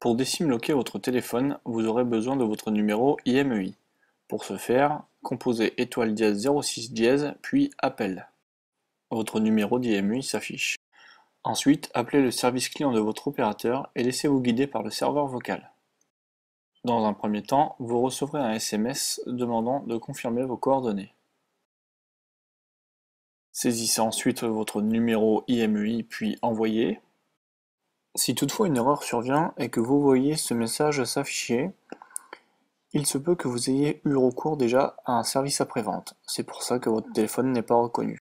Pour décimloquer votre téléphone, vous aurez besoin de votre numéro IMEI. E Pour ce faire, composez étoile dièse 06 dièse puis appel. Votre numéro d'IMEI s'affiche. Ensuite, appelez le service client de votre opérateur et laissez-vous guider par le serveur vocal. Dans un premier temps, vous recevrez un SMS demandant de confirmer vos coordonnées. Saisissez ensuite votre numéro IMEI e puis envoyez si toutefois une erreur survient et que vous voyez ce message s'afficher, il se peut que vous ayez eu recours déjà à un service après-vente. C'est pour ça que votre téléphone n'est pas reconnu.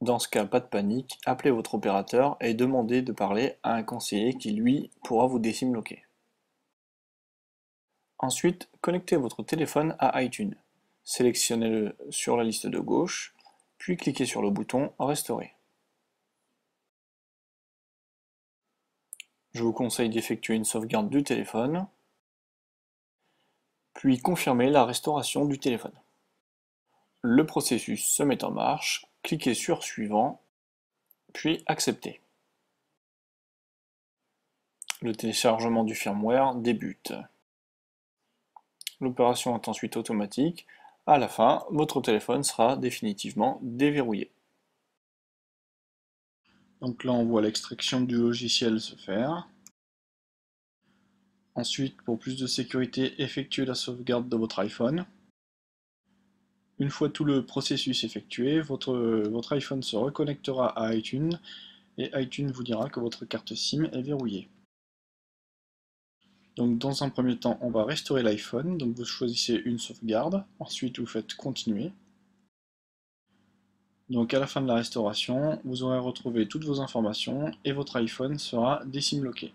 Dans ce cas, pas de panique, appelez votre opérateur et demandez de parler à un conseiller qui, lui, pourra vous décimloquer. Ensuite, connectez votre téléphone à iTunes. Sélectionnez-le sur la liste de gauche, puis cliquez sur le bouton Restaurer. Je vous conseille d'effectuer une sauvegarde du téléphone, puis confirmer la restauration du téléphone. Le processus se met en marche, cliquez sur Suivant, puis Accepter. Le téléchargement du firmware débute. L'opération est ensuite automatique. À la fin, votre téléphone sera définitivement déverrouillé. Donc là, on voit l'extraction du logiciel se faire. Ensuite, pour plus de sécurité, effectuez la sauvegarde de votre iPhone. Une fois tout le processus effectué, votre, votre iPhone se reconnectera à iTunes et iTunes vous dira que votre carte SIM est verrouillée. Donc dans un premier temps, on va restaurer l'iPhone, donc vous choisissez une sauvegarde, ensuite vous faites continuer, donc à la fin de la restauration, vous aurez retrouvé toutes vos informations et votre iPhone sera décimloqué.